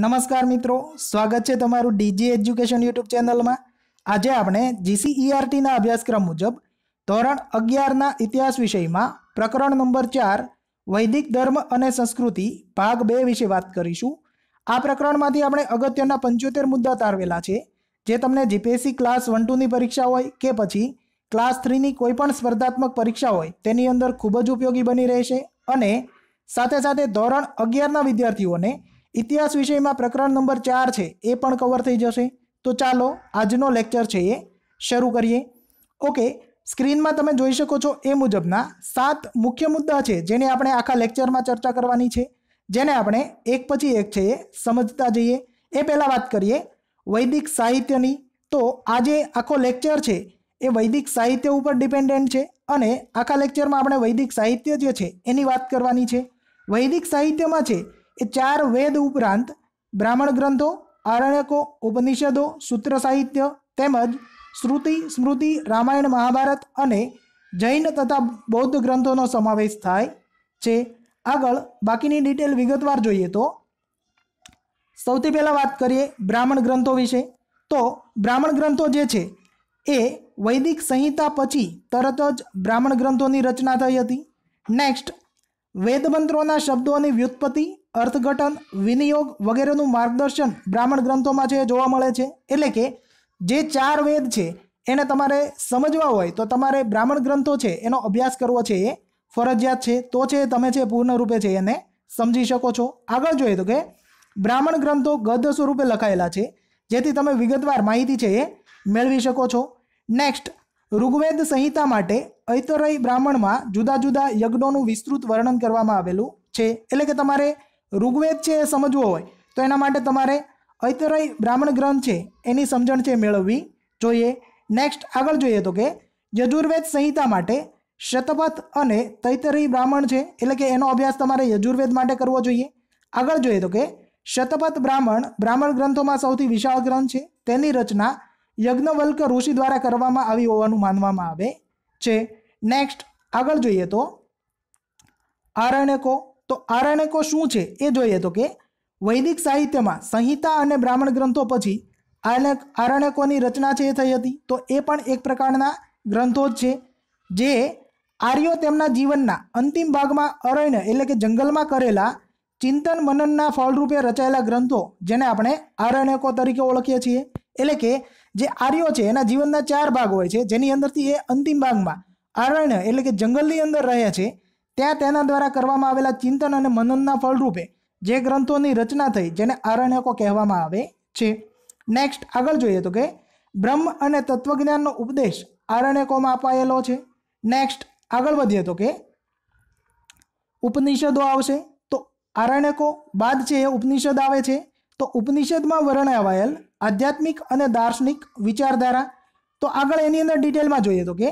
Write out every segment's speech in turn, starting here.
નમસ્કાર મિત્રો સ્વાગત છે તમારું ડીજી એજ્યુકેશન યુટ્યુબ ચેનલમાં આજે આપણે જીસીઈઆરટીના અભ્યાસક્રમ મુજબ ધોરણ અગિયારના ઇતિહાસ વિષયમાં પ્રકરણ નંબર ચાર વૈદિક ધર્મ અને સંસ્કૃતિ ભાગ બે વિશે વાત કરીશું આ પ્રકરણમાંથી આપણે અગત્યના પંચોતેર મુદ્દા તારવેલા છે જે તમને જીપીએસસી ક્લાસ વન ટુની પરીક્ષા હોય કે પછી ક્લાસ થ્રીની કોઈપણ સ્પર્ધાત્મક પરીક્ષા હોય તેની અંદર ખૂબ જ ઉપયોગી બની રહેશે અને સાથે સાથે ધોરણ અગિયારના વિદ્યાર્થીઓને ઇતિહાસ વિષયમાં પ્રકરણ નંબર ચાર છે એ પણ કવર થઈ જશે તો ચાલો આજનો લેક્ચર છે એ શરૂ કરીએ ઓકે સ્ક્રીનમાં તમે જોઈ શકો છો એ મુજબના સાત મુખ્ય મુદ્દા છે જેને આપણે આખા લેક્ચરમાં ચર્ચા કરવાની છે જેને આપણે એક પછી એક છે એ સમજતા જઈએ એ પહેલાં વાત કરીએ વૈદિક સાહિત્યની તો આજે આખો લેક્ચર છે એ વૈદિક સાહિત્ય ઉપર ડિપેન્ડન્ટ છે અને આખા લેક્ચરમાં આપણે વૈદિક સાહિત્ય જે છે એની વાત કરવાની છે વૈદિક સાહિત્યમાં છે એ ચાર વેદ ઉપરાંત બ્રાહ્મણ ગ્રંથો આરણ્યકો ઉપનિષદો સૂત્ર સાહિત્ય તેમજ શ્રુતિ સ્મૃતિ રામાયણ મહાભારત અને જૈન તથા બૌદ્ધ ગ્રંથોનો સમાવેશ થાય છે આગળ બાકીની ડિટેલ વિગતવાર જોઈએ તો સૌથી પહેલાં વાત કરીએ બ્રાહ્મણ ગ્રંથો વિશે તો બ્રાહ્મણ ગ્રંથો જે છે એ વૈદિક સંહિતા પછી તરત જ બ્રાહ્મણ ગ્રંથોની રચના થઈ હતી નેક્સ્ટ વેદમંત્રોના શબ્દોની વ્યુત્પત્તિ અર્થઘટન વિનિયોગ વગેરેનું માર્ગદર્શન બ્રાહ્મણ ગ્રંથોમાં છે જોવા મળે છે એટલે કે જે ચાર વેદ છે એને તમારે સમજવા હોય તો તમારે બ્રાહ્મણ ગ્રંથો છે એનો અભ્યાસ કરવો છે એ ફરજિયાત છે તો છે તમે છે પૂર્ણરૂપે છે એને સમજી શકો છો આગળ જોઈએ તો કે બ્રાહ્મણ ગ્રંથો ગદ્ય સ્વરૂપે લખાયેલા છે જેથી તમે વિગતવાર માહિતી છે એ મેળવી શકો છો નેક્સ્ટ ઋગ્વેદ સંહિતા માટે ઐતરય બ્રાહ્મણમાં જુદા જુદા યજ્ઞોનું વિસ્તૃત વર્ણન કરવામાં આવેલું છે એટલે કે તમારે ઋગ્વેદ છે એ સમજવો હોય તો એના માટે તમારે ઐતરય બ્રાહ્મણ ગ્રંથ છે એની સમજણ છે મેળવવી જોઈએ નેક્સ્ટ આગળ જોઈએ તો કે યજુર્વેદ સંહિતા માટે શતપથ અને તૈતરી બ્રાહ્મણ છે એટલે કે એનો અભ્યાસ તમારે યજુર્વેદ માટે કરવો જોઈએ આગળ જોઈએ તો કે શતપથ બ્રાહ્મણ બ્રાહ્મણ ગ્રંથોમાં સૌથી વિશાળ ગ્રંથ છે તેની રચના યજ્ઞવલ્ક ઋષિ દ્વારા કરવામાં આવી હોવાનું માનવામાં આવે છે નેક્સ્ટ આગળ જોઈએ તો આરણ્યકો તો આરણ્યકો શું છે એ જોઈએ તો કે વૈદિક સાહિત્યમાં સંહિતા અને બ્રાહ્મણ ગ્રંથો પછી આરણ્યકોની રચના છે એ થઈ હતી તો એ પણ એક પ્રકારના ગ્રંથો જ છે જે આર્યો તેમના જીવનના અંતિમ ભાગમાં અરણ્ય એટલે કે જંગલમાં કરેલા ચિંતન મનનના ફળરૂપે રચાયેલા ગ્રંથો જેને આપણે આરણ્યકો તરીકે ઓળખીએ છીએ એટલે કે જે આર્યો છે એના જીવનના ચાર ભાગ હોય છે જેની અંદરથી એ અંતિમ ભાગમાં આરણ્ય એટલે કે જંગલની અંદર રહે છે ત્યાં તેના દ્વારા કરવામાં આવેલા ચિંતન અને મનનના ફળરૂપે જે ગ્રંથોની રચના થઈ જેને આરણ્યકો કહેવામાં આવે છે નેક્સ્ટ આગળ જોઈએ તો કે બ્રહ્મ અને તત્વજ્ઞાનનો ઉપદેશ આરણ્યકોમાં અપાયેલો છે નેક્સ્ટ આગળ વધીએ તો કે ઉપનિષદો આવશે તો આરણ્યકો બાદ છે એ ઉપનિષદ આવે છે તો ઉપનિષદમાં વર્ણવાયેલ આધ્યાત્મિક અને દાર્શનિક વિચારધારા તો આગળ એની અંદર ડિટેલમાં જોઈએ તો કે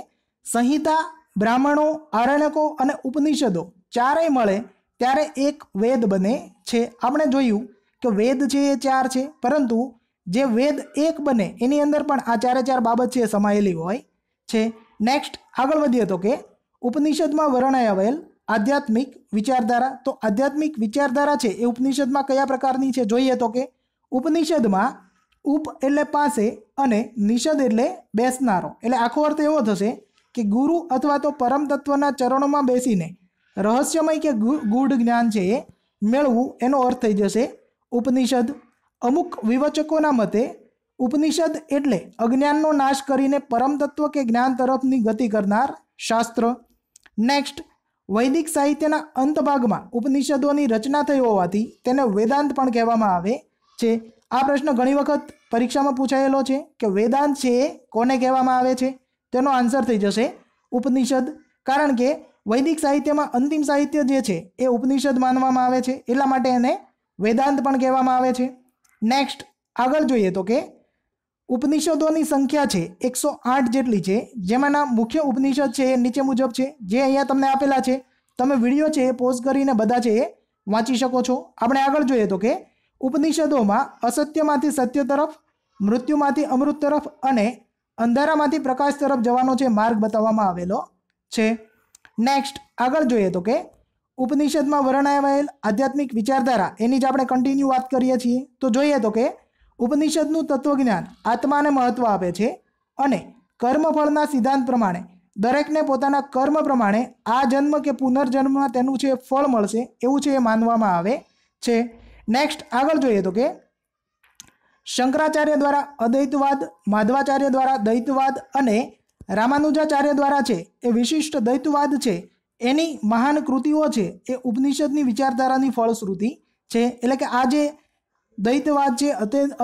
સંહિતા બ્રાહ્મણો આરણ્યકો અને ઉપનિષદો ચારેય મળે ત્યારે એક વેદ બને છે આપણે જોયું કે વેદ છે એ ચાર છે પરંતુ જે વેદ એક બને એની અંદર પણ આ ચારે ચાર બાબત છે સમાયેલી હોય છે નેક્સ્ટ આગળ વધીએ તો કે ઉપનિષદમાં વર્ણય આવેલ આધ્યાત્મિક વિચારધારા તો આધ્યાત્મિક વિચારધારા છે એ ઉપનિષદમાં કયા પ્રકારની છે જોઈએ તો કે ઉપનિષદમાં ઉપ એટલે પાસે અને નિષદ એટલે બેસનારો એટલે આખો અર્થ એવો થશે કે ગુરુ અથવા તો પરમ તત્વના ચરણોમાં બેસીને રહસ્યમય કે ગૂઢ જ્ઞાન છે એ મેળવવું એનો અર્થ થઈ જશે ઉપનિષદ અમુક વિવચકોના મતે ઉપનિષદ એટલે અજ્ઞાનનો નાશ કરીને પરમ તત્વ કે જ્ઞાન તરફની ગતિ કરનાર શાસ્ત્ર નેક્સ્ટ વૈદિક સાહિત્યના અંતભાગમાં ઉપનિષદોની રચના થઈ હોવાથી તેને વેદાંત પણ કહેવામાં આવે છે આ પ્રશ્ન ઘણી વખત પરીક્ષામાં પૂછાયેલો છે કે વેદાંત છે એ કોને કહેવામાં આવે છે તેનો આન્સર થઈ જશે ઉપનિષદ કારણ કે વૈદિક સાહિત્યમાં અંતિમ સાહિત્ય જે છે એ ઉપનિષદ માનવામાં આવે છે એટલા માટે એને વેદાંત પણ કહેવામાં આવે છે નેક્સ્ટ આગળ જોઈએ તો કે ઉપનિષદોની સંખ્યા છે એકસો આઠ જેટલી છે જેમાંના મુખ્ય ઉપનિષદ છે એ નીચે મુજબ છે જે અહીંયા તમને આપેલા છે તમે વિડીયો છે એ પોસ્ટ કરીને બધા છે એ વાંચી શકો છો આપણે આગળ જોઈએ તો કે ઉપનિષદોમાં અસત્યમાંથી સત્ય તરફ મૃત્યુમાંથી અમૃત તરફ અને અંધારામાંથી પ્રકાશ તરફ જવાનો છે માર્ગ બતાવવામાં આવેલો છે નેક્સ્ટ આગળ જોઈએ તો કે ઉપનિષદમાં વર્ણવાયેલ આધ્યાત્મિક વિચારધારા એની જ આપણે કન્ટિન્યુ વાત કરીએ છીએ તો જોઈએ તો કે ઉપનિષદનું તત્વજ્ઞાન આત્માને મહત્ત્વ આપે છે અને કર્મફળના સિદ્ધાંત પ્રમાણે દરેકને પોતાના કર્મ પ્રમાણે આ જન્મ કે પુનર્જન્મમાં તેનું છે ફળ મળશે એવું છે એ માનવામાં આવે છે નેક્સ્ટ આગળ જોઈએ તો કે શંકરાચાર્ય દ્વારા અદ્વૈતવાદ માધવાચાર્ય દ્વારા દ્વૈતવાદ અને રામાનુજાચાર્ય દ્વારા છે એ વિશિષ્ટ દ્વૈતવાદ છે એની મહાન કૃતિઓ છે એ ઉપનિષદની વિચારધારાની ફળશ્રુતિ છે એટલે કે આ જે દ્વૈતવાદ છે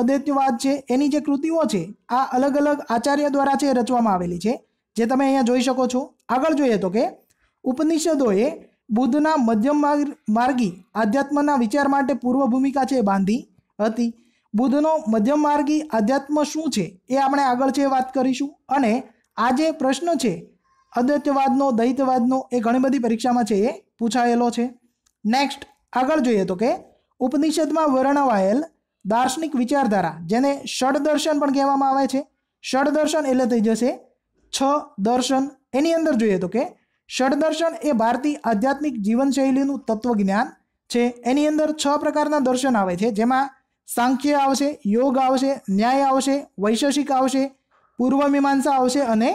અદ્વૈતવાદ છે એની જે કૃતિઓ છે આ અલગ અલગ આચાર્ય દ્વારા છે રચવામાં આવેલી છે જે તમે અહીંયા જોઈ શકો છો આગળ જોઈએ તો કે ઉપનિષદોએ બુદ્ધના મધ્યમ માર્ગી આધ્યાત્મના વિચાર માટે પૂર્વ ભૂમિકા છે બાંધી હતી બુદ્ધનો મધ્યમ માર્ગી આધ્યાત્મ શું છે એ આપણે આગળ છે વાત કરીશું અને આ જે પ્રશ્ન છે અદ્વૈતવાદનો દૈત્યવાદનો એ ઘણી બધી પરીક્ષામાં છે એ પૂછાયેલો છે નેક્સ્ટ આગળ જોઈએ તો કે ઉપનિષદમાં વર્ણવાયેલ દાર્શનિક વિચારધારા જેને ષડદર્શન પણ કહેવામાં આવે છે ષડદર્શન એટલે થઈ જશે છ દર્શન એની અંદર જોઈએ તો કે ષડદર્શન એ ભારતીય આધ્યાત્મિક જીવનશૈલીનું તત્વજ્ઞાન છે એની અંદર છ પ્રકારના દર્શન આવે છે જેમાં સાંખ્ય આવશે યોગ આવશે ન્યાય આવશે વૈશેષિક આવશે પૂર્વ મીમાંસા આવશે અને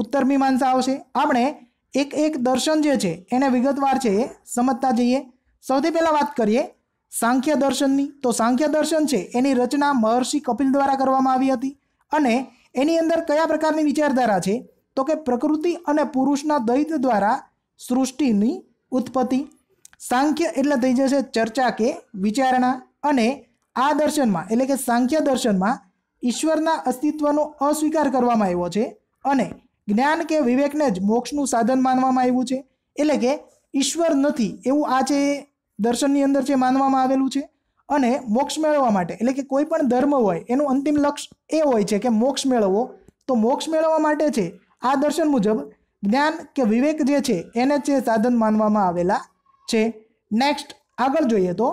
ઉત્તર મીમાંસા આવશે આપણે એક એક દર્શન જે છે એને વિગતવાર છે એ સમજતા જઈએ સૌથી પહેલાં વાત કરીએ સાંખ્ય દર્શનની તો સાંખ્ય દર્શન છે એની રચના મહર્ષિ કપિલ દ્વારા કરવામાં આવી હતી અને એની અંદર કયા પ્રકારની વિચારધારા છે તો કે પ્રકૃતિ અને પુરુષના દ્વૈત દ્વારા સૃષ્ટિની ઉત્પત્તિ સાંખ્ય એટલે થઈ જશે ચર્ચા કે વિચારણા અને આ દર્શનમાં એટલે કે સાંખ્ય દર્શનમાં ઈશ્વરના અસ્તિત્વનો અસ્વીકાર કરવામાં આવ્યો છે અને જ્ઞાન કે વિવેકને જ મોક્ષનું સાધન માનવામાં આવ્યું છે એટલે કે ઈશ્વર નથી એવું આ છે દર્શનની અંદર જે માનવામાં આવેલું છે અને મોક્ષ મેળવવા માટે એટલે કે કોઈ પણ ધર્મ હોય એનું અંતિમ લક્ષ્ય એ હોય છે કે મોક્ષ મેળવવો તો મોક્ષ મેળવવા માટે છે આ દર્શન મુજબ જ્ઞાન કે વિવેક જે છે એને જે સાધન માનવામાં આવેલા છે નેક્સ્ટ આગળ જોઈએ તો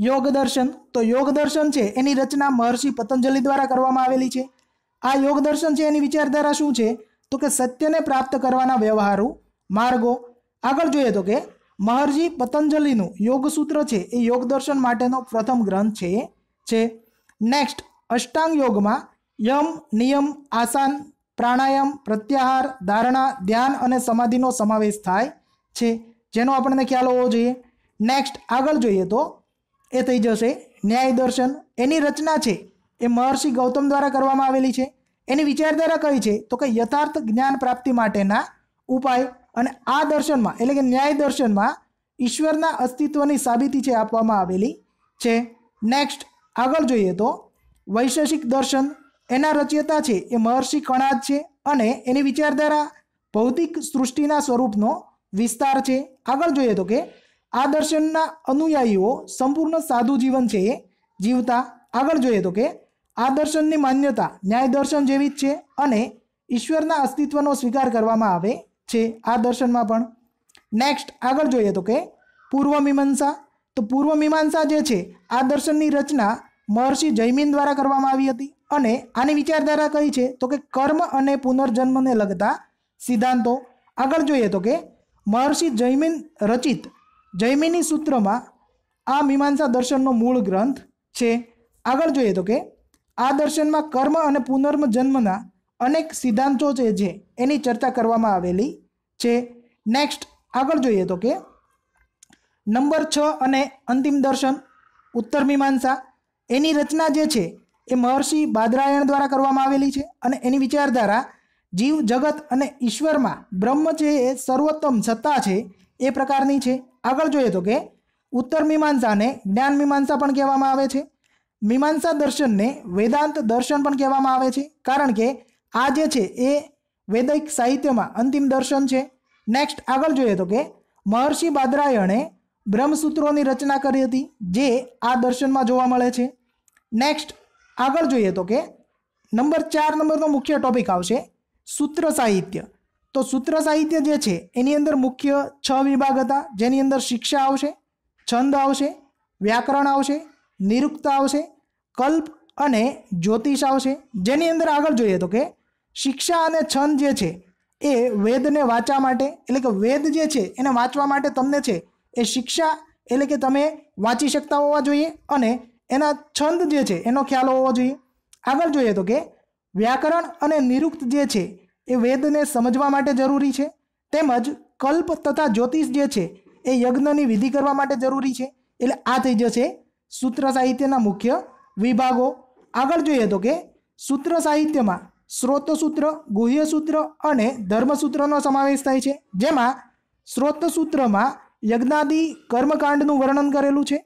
યોગ દર્શન તો યોગ દર્શન છે એની રચના મહર્ષિ પતંજલિ દ્વારા કરવામાં આવેલી છે આ યોગ દર્શન છે એની વિચારધારા શું છે તો કે સત્યને પ્રાપ્ત કરવાના વ્યવહારો માર્ગો આગળ જોઈએ તો કે મહર્ષિ પતંજલિનું યોગ સૂત્ર છે એ યોગ દર્શન માટેનો પ્રથમ ગ્રંથ છે છે નેક્સ્ટ અષ્ટાંગ યોગમાં યમ નિયમ આસાન પ્રાણાયામ પ્રત્યાહાર ધારણા ધ્યાન અને સમાધિનો સમાવેશ થાય છે જેનો આપણને ખ્યાલ હોવો જોઈએ નેક્સ્ટ આગળ જોઈએ તો એ થઈ જશે ન્યાય દર્શન એની રચના છે એ મહર્ષિ ગૌતમ દ્વારા કરવામાં આવેલી છે એની વિચારધારા કઈ છે તો કે યથાર્થ જ્ઞાન પ્રાપ્તિ માટેના ઉપાય અને આ દર્શનમાં એટલે કે ન્યાય દર્શનમાં ઈશ્વરના અસ્તિત્વની સાબિતી છે આપવામાં આવેલી છે નેક્સ્ટ આગળ જોઈએ તો વૈશેષિક દર્શન એના રચયતા છે એ મહર્ષિ કણાદ છે અને એની વિચારધારા ભૌતિક સૃષ્ટિના સ્વરૂપનો વિસ્તાર છે આગળ જોઈએ તો કે આ દર્શનના અનુયાયીઓ સંપૂર્ણ સાદું જીવન છે એ જીવતા આગળ જોઈએ તો કે આ દર્શનની માન્યતા ન્યાય દર્શન જેવી જ છે અને ઈશ્વરના અસ્તિત્વનો સ્વીકાર કરવામાં આવે છે આ દર્શનમાં પણ નેક્સ્ટ આગળ જોઈએ તો કે પૂર્વ મીમાંસા તો પૂર્વ મીમાંસા જે છે આ દર્શનની રચના મહર્ષિ જૈમિન દ્વારા કરવામાં આવી હતી અને આની વિચારધારા કઈ છે તો કે કર્મ અને પુનર્જન્મને લગતા સિદ્ધાંતો આગળ જોઈએ તો કે મહર્ષિ જૈમિન રચિત જૈમિની સૂત્રમાં આ મીમાંસા દર્શનનો મૂળ ગ્રંથ છે આગળ જોઈએ તો કે આ દર્શનમાં કર્મ અને પુનર્મજન્મના અનેક સિદ્ધાંતો છે જે એની ચર્ચા કરવામાં આવેલી છે નેક્સ્ટ આગળ જોઈએ તો કે નંબર છ અને અંતિમ દર્શન ઉત્તર મીમાંસા એની રચના જે છે એ મહર્ષિ બાદરાયણ દ્વારા કરવામાં આવેલી છે અને એની વિચારધારા જીવ જગત અને ઈશ્વરમાં બ્રહ્મ છે એ સર્વોત્તમ સત્તા છે એ પ્રકારની છે આગળ જોઈએ તો કે ઉત્તર મીમાંસાને જ્ઞાન મીમાંસા પણ કહેવામાં આવે છે મીમાંસા દર્શનને વેદાંત દર્શન પણ કહેવામાં આવે છે કારણ કે આ જે છે એ વૈદિક સાહિત્યમાં અંતિમ દર્શન છે નેક્સ્ટ આગળ જોઈએ તો કે મહર્ષિ બાદરાયણે બ્રહ્મસૂત્રોની રચના કરી હતી જે આ દર્શનમાં જોવા મળે છે નેક્સ્ટ આગળ જોઈએ તો કે નંબર ચાર નંબરનો મુખ્ય ટોપિક આવશે સૂત્ર સાહિત્ય તો સૂત્ર સાહિત્ય જે છે એની અંદર મુખ્ય છ વિભાગ હતા જેની અંદર શિક્ષા આવશે છંદ આવશે વ્યાકરણ આવશે નિરુક્ત આવશે કલ્પ અને જ્યોતિષ આવશે જેની અંદર આગળ જોઈએ તો કે શિક્ષા અને છંદ જે છે એ વેદને વાંચવા માટે એટલે કે વેદ જે છે એને વાંચવા માટે તમને છે એ શિક્ષા એટલે કે તમે વાંચી શકતા હોવા જોઈએ અને એના છંદ જે છે એનો ખ્યાલ હોવો જોઈએ આગળ જોઈએ તો કે વ્યાકરણ અને નિરુક્ત જે છે એ વેદને સમજવા માટે જરૂરી છે તેમજ કલ્પ તથા જ્યોતિષ જે છે એ યજ્ઞની વિધિ કરવા માટે જરૂરી છે એટલે આ થઈ જશે સૂત્ર સાહિત્યના મુખ્ય વિભાગો આગળ જોઈએ તો કે સૂત્ર સાહિત્યમાં સ્ત્રોતસૂત્ર સૂત્ર અને ધર્મસૂત્રનો સમાવેશ થાય છે જેમાં સ્ત્રોતસૂત્રમાં યજ્ઞાદિ કર્મકાંડનું વર્ણન કરેલું છે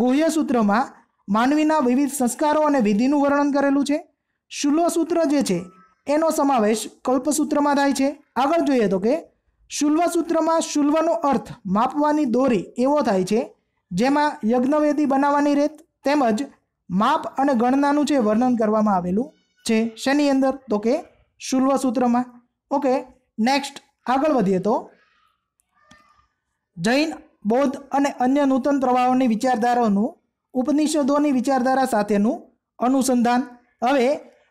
ગુહ્ય સૂત્રમાં માનવીના વિવિધ સંસ્કારો અને વિધિનું વર્ણન કરેલું છે સૂત્ર જે છે એનો સમાવેશ કલ્પસૂત્રમાં થાય છે આગળ જોઈએ તો કે શુલ્વ સૂત્રમાં શુલ્વનો અર્થ માપવાની દોરી એવો થાય છે જેમાં યજ્ઞવેદી બનાવવાની રેત તેમજ માપ અને ગણનાનું જે વર્ણન કરવામાં આવેલું છે શેની અંદર તો કે શુલ્વ સૂત્રમાં ઓકે નેક્સ્ટ આગળ વધીએ તો જૈન બૌદ્ધ અને અન્ય નૂતન પ્રવાહોની વિચારધારાઓનું ઉપનિષદોની વિચારધારા સાથેનું અનુસંધાન હવે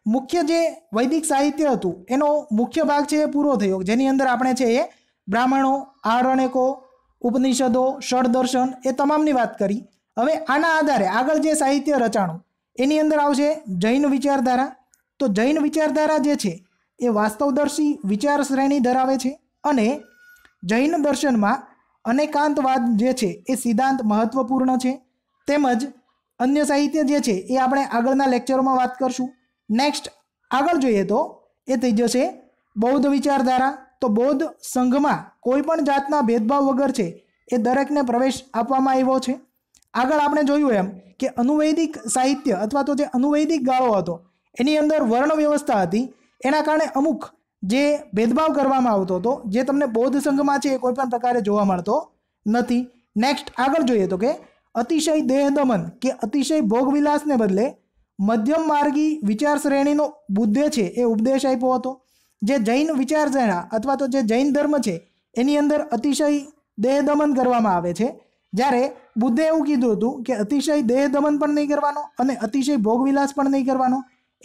મુખ્ય જે વૈદિક સાહિત્ય હતું એનો મુખ્ય ભાગ છે એ પૂરો થયો જેની અંદર આપણે છે એ બ્રાહ્મણો આરણેકો ઉપનિષદો ષડદર્શન એ તમામની વાત કરી હવે આના આધારે આગળ જે સાહિત્ય રચાણું એની અંદર આવશે જૈન વિચારધારા તો જૈન વિચારધારા જે છે એ વાસ્તવદર્શી વિચાર શ્રેણી ધરાવે છે અને જૈન દર્શનમાં અનેકાંતવાદ જે છે એ સિદ્ધાંત મહત્વપૂર્ણ છે તેમજ અન્ય સાહિત્ય જે છે એ આપણે આગળના લેક્ચરોમાં વાત કરશું નેક્સ્ટ આગળ જોઈએ તો એ થઈ જશે બૌદ્ધ વિચારધારા તો બૌદ્ધ સંઘમાં કોઈ પણ જાતના ભેદભાવ વગર છે એ દરેકને પ્રવેશ આપવામાં આવ્યો છે આગળ આપણે જોયું એમ કે અનુવૈદિક સાહિત્ય અથવા તો જે અનુવૈદિક ગાળો હતો એની અંદર વર્ણ વ્યવસ્થા હતી એના કારણે અમુક જે ભેદભાવ કરવામાં આવતો હતો જે તમને બૌદ્ધ સંઘમાં છે એ કોઈ પણ પ્રકારે જોવા મળતો નથી નેક્સ્ટ આગળ જોઈએ તો કે અતિશય દેહ દમન કે અતિશય ભોગવિલાસને બદલે મધ્યમ માર્ગી વિચાર શ્રેણીનો બુદ્ધે છે એ ઉપદેશ આપ્યો હતો જે જૈન વિચારધારા અથવા તો જે જૈન ધર્મ છે એની અંદર અતિશય દેહ દમન કરવામાં આવે છે જ્યારે બુદ્ધે એવું કીધું હતું કે અતિશય દેહ દમન પણ નહીં કરવાનો અને અતિશય ભોગવિલાસ પણ નહીં કરવાનો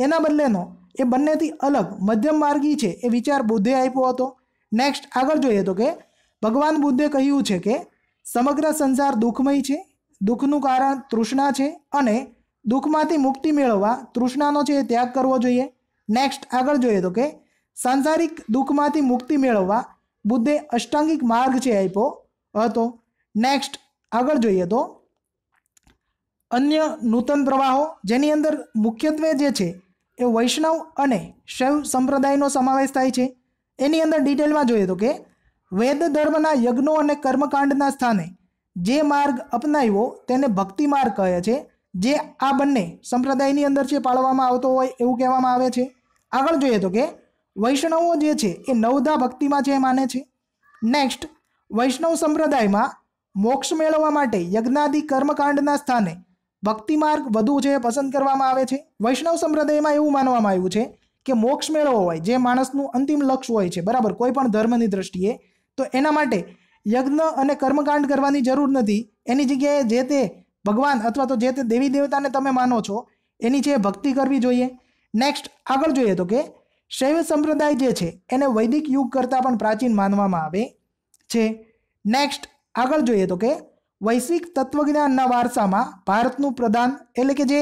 એના બદલેનો એ બંનેથી અલગ મધ્યમ માર્ગી છે એ વિચાર બુદ્ધે આપ્યો હતો નેક્સ્ટ આગળ જોઈએ તો કે ભગવાન બુદ્ધે કહ્યું છે કે સમગ્ર સંસાર દુઃખમય છે દુઃખનું કારણ તૃષ્ણા છે અને દુઃખમાંથી મુક્તિ મેળવવા તૃષ્ણાનો છે એ ત્યાગ કરવો જોઈએ નેક્સ્ટ આગળ જોઈએ તો કે સાંસારિક દુઃખમાંથી મુક્તિ મેળવવા બુદ્ધે અષ્ટાંગિક માર્ગ છે આપ્યો હતો નેક્સ્ટ આગળ જોઈએ તો અન્ય નૂતન પ્રવાહો જેની અંદર મુખ્યત્વે જે છે એ વૈષ્ણવ અને શૈવ સંપ્રદાયનો સમાવેશ થાય છે એની અંદર ડિટેલમાં જોઈએ તો કે વેદ ધર્મના યજ્ઞો અને કર્મકાંડના સ્થાને જે માર્ગ અપનાવ્યો તેને ભક્તિ માર્ગ કહે છે જે આ બંને સંપ્રદાયની અંદર છે પાળવામાં આવતો હોય એવું કહેવામાં આવે છે આગળ જોઈએ તો કે વૈષ્ણવો જે છે એ નવધા ભક્તિમાં છે એ માને છે નેક્સ્ટ વૈષ્ણવ સંપ્રદાયમાં મોક્ષ મેળવવા માટે યજ્ઞાદિ કર્મકાંડના સ્થાને ભક્તિ માર્ગ વધુ છે એ પસંદ કરવામાં આવે છે વૈષ્ણવ સંપ્રદાયમાં એવું માનવામાં આવ્યું છે કે મોક્ષ મેળવવો હોય જે માણસનું અંતિમ લક્ષ્ય હોય છે બરાબર કોઈ પણ ધર્મની દ્રષ્ટિએ તો એના માટે યજ્ઞ અને કર્મકાંડ કરવાની જરૂર નથી એની જગ્યાએ જે તે ભગવાન અથવા તો જે તે દેવી દેવતાને તમે માનો છો એની છે ભક્તિ કરવી જોઈએ નેક્સ્ટ આગળ જોઈએ તો કે શૈવ સંપ્રદાય જે છે એને વૈદિક યુગ કરતાં પણ પ્રાચીન માનવામાં આવે છે નેક્સ્ટ આગળ જોઈએ તો કે વૈશ્વિક તત્વજ્ઞાનના વારસામાં ભારતનું પ્રધાન એટલે કે જે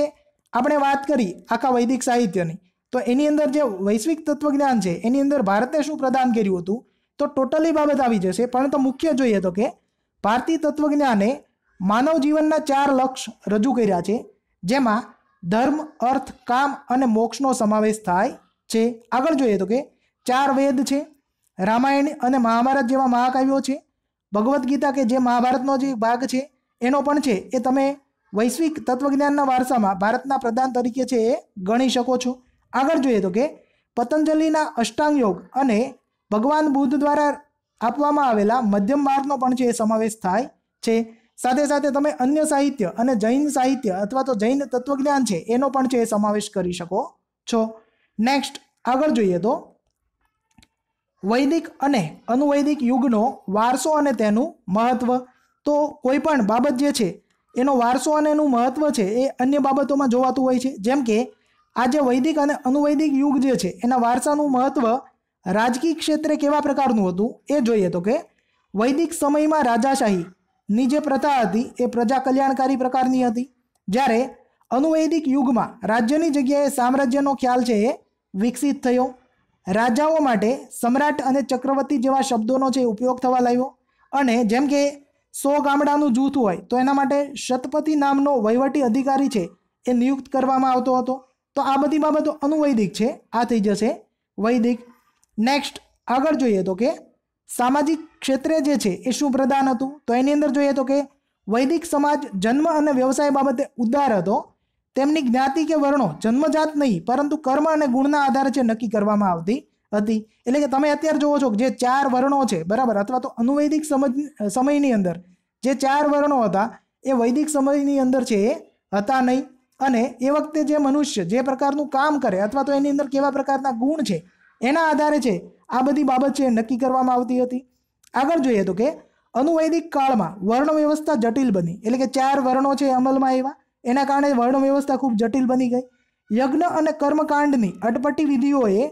આપણે વાત કરી આખા વૈદિક સાહિત્યની તો એની અંદર જે વૈશ્વિક તત્વજ્ઞાન છે એની અંદર ભારતે શું પ્રદાન કર્યું હતું તો ટોટલી બાબત આવી જશે પણ તો મુખ્ય જોઈએ તો કે ભારતીય તત્વજ્ઞાને માનવ જીવનના ચાર લક્ષ્ય રજૂ કર્યા છે જેમાં ધર્મ અર્થ કામ અને મોક્ષનો સમાવેશ થાય છે આગળ જોઈએ તો કે ચાર વેદ છે રામાયણ અને મહાભારત જેવા મહાકાવ્યો છે ભગવદ્ ગીતા કે જે મહાભારતનો જે ભાગ છે એનો પણ છે એ તમે વૈશ્વિક તત્વજ્ઞાનના વારસામાં ભારતના પ્રધાન તરીકે છે એ ગણી શકો છો આગળ જોઈએ તો કે પતંજલિના અષ્ટાંગ યોગ અને ભગવાન બુદ્ધ દ્વારા આપવામાં આવેલા મધ્યમ માર્ગનો પણ છે એ સમાવેશ થાય છે સાથે સાથે તમે અન્ય સાહિત્ય અને જૈન સાહિત્ય અથવા તો જૈન તત્વજ્ઞાન છે એનો પણ છે એ સમાવેશ કરી શકો છો નેક્સ્ટ આગળ જોઈએ તો વૈદિક અને અનુવૈદિક યુગનો વારસો અને તેનું મહત્વ તો કોઈ પણ બાબત જે છે એનો વારસો અને એનું મહત્વ છે એ અન્ય બાબતોમાં જોવાતું હોય છે જેમ કે આજે વૈદિક અને અનુવૈદિક યુગ જે છે એના વારસાનું મહત્વ રાજકીય ક્ષેત્રે કેવા પ્રકારનું હતું એ જોઈએ તો કે વૈદિક સમયમાં રાજાશાહી ની જે પ્રથા હતી એ પ્રજા કલ્યાણકારી પ્રકારની હતી જ્યારે અનુવૈદિક યુગમાં રાજ્યની જગ્યાએ સામ્રાજ્યનો ખ્યાલ છે એ વિકસિત થયો રાજાઓ માટે સમ્રાટ અને ચક્રવર્તી જેવા શબ્દોનો છે ઉપયોગ થવા લાગ્યો અને જેમ કે સો ગામડાનું જૂથ હોય તો એના માટે શતપતિ નામનો વહીવટી અધિકારી છે એ નિયુક્ત કરવામાં આવતો હતો તો આ બધી બાબતો અનુવૈદિક છે આ થઈ જશે વૈદિક નેક્સ્ટ આગળ જોઈએ તો કે સામાજિક ક્ષેત્રે જે છે એ શું પ્રદાન હતું તો એની અંદર જોઈએ તો કે વૈદિક સમાજ જન્મ અને વ્યવસાય બાબતે ઉદાર હતો તેમની જ્ઞાતિ કે વર્ણો જન્મજાત નહીં પરંતુ કર્મ અને ગુણના આધારે છે નક્કી કરવામાં આવતી હતી એટલે કે તમે અત્યારે જોવો છો કે જે ચાર વર્ણો છે બરાબર અથવા તો અનુવૈદિક સમજ સમયની અંદર જે ચાર વર્ણો હતા એ વૈદિક સમયની અંદર છે એ હતા નહીં અને એ વખતે જે મનુષ્ય જે પ્રકારનું કામ કરે અથવા તો એની અંદર કેવા પ્રકારના ગુણ છે એના આધારે છે આ બધી બાબત છે નક્કી કરવામાં આવતી હતી આગળ જોઈએ તો કે અનુવૈદિક કાળમાં વર્ણ વ્યવસ્થા જટિલ બની એટલે કે ચાર વર્ણો છે અમલમાં આવ્યા એના કારણે વર્ણ વ્યવસ્થા ખૂબ જટિલ બની ગઈ યજ્ઞ અને કર્મકાંડની અટપટી વિધિઓએ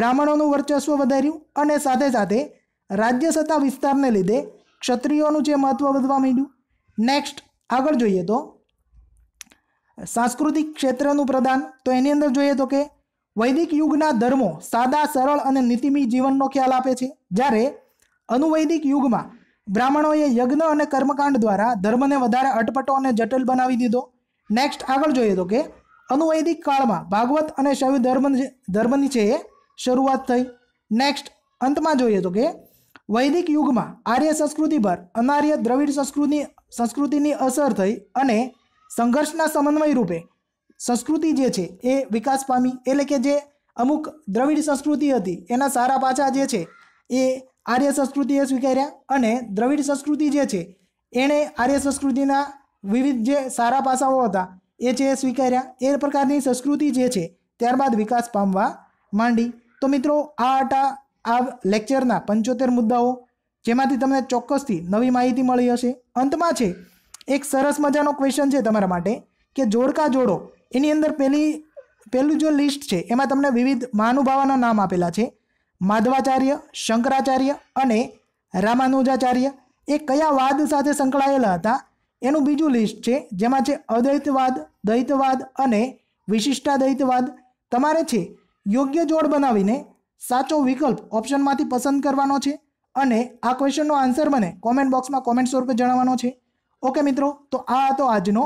બ્રાહ્મણોનું વર્ચસ્વ વધાર્યું અને સાથે સાથે રાજ્ય સત્તા વિસ્તારને લીધે ક્ષત્રિયોનું જે મહત્ત્વ વધવા માંડ્યું નેક્સ્ટ આગળ જોઈએ તો સાંસ્કૃતિક ક્ષેત્રનું પ્રદાન તો એની અંદર જોઈએ તો કે વૈદિક યુગના ધર્મો સાદા સરળ અને નીતિમી જીવનનો ખ્યાલ આપે છે જ્યારે અનુવૈદિક યુગમાં બ્રાહ્મણોએ યજ્ઞ અને કર્મકાંડ દ્વારા ધર્મને વધારે અટપટો અને જટિલ બનાવી દીધો નેક્સ્ટ આગળ જોઈએ તો કે અનુવૈદિક કાળમાં ભાગવત અને શૈવ ધર્મ ધર્મની છે એ શરૂઆત થઈ નેક્સ્ટ અંતમાં જોઈએ તો કે વૈદિક યુગમાં આર્ય સંસ્કૃતિ પર અનાર્ય દ્રવિડ સંસ્કૃતિ સંસ્કૃતિની અસર થઈ અને સંઘર્ષના સમન્વય રૂપે સંસ્કૃતિ જે છે એ વિકાસ પામી એટલે કે જે અમુક દ્રવિડ સંસ્કૃતિ હતી એના સારા પાછા જે છે એ આર્ય સંસ્કૃતિએ સ્વીકાર્યા અને દ્રવિડ સંસ્કૃતિ જે છે એણે આર્ય સંસ્કૃતિના વિવિધ જે સારા પાસાઓ હતા એ છે સ્વીકાર્યા એ પ્રકારની સંસ્કૃતિ જે છે ત્યારબાદ વિકાસ પામવા માંડી તો મિત્રો આ હતા આ લેક્ચરના પંચોતેર મુદ્દાઓ જેમાંથી તમને ચોક્કસથી નવી માહિતી મળી હશે અંતમાં છે એક સરસ મજાનો ક્વેશ્ચન છે તમારા માટે કે જોડકા જોડો એની અંદર પહેલી પહેલું જો લિસ્ટ છે એમાં તમને વિવિધ મહાનુભાવોના નામ આપેલા છે માધવાચાર્ય શંકરાચાર્ય અને રામાનુજાચાર્ય એ કયા વાદ સાથે સંકળાયેલા હતા એનું બીજું લિસ્ટ છે જેમાં છે અદ્વૈતવાદ દ્વૈતવાદ અને વિશિષ્ટાદ્વૈતવાદ તમારે છે યોગ્ય જોડ બનાવીને સાચો વિકલ્પ ઓપ્શનમાંથી પસંદ કરવાનો છે અને આ ક્વેશ્ચનનો આન્સર મને કોમેન્ટ બોક્સમાં કોમેન્ટ સ્વરૂપે જણાવવાનો છે ઓકે મિત્રો તો આ હતો આજનો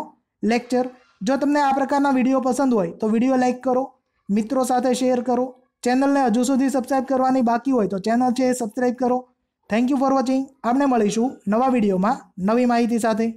લેક્ચર જો તમને આ પ્રકારના વિડીયો પસંદ હોય તો વિડીયો લાઇક કરો મિત્રો સાથે શેર કરો ચેનલને હજુ સુધી સબસ્ક્રાઇબ કરવાની બાકી હોય તો ચેનલ છે એ સબસ્ક્રાઇબ કરો થેન્ક યુ ફોર વોચિંગ આપણે મળીશું નવા વિડીયોમાં નવી માહિતી સાથે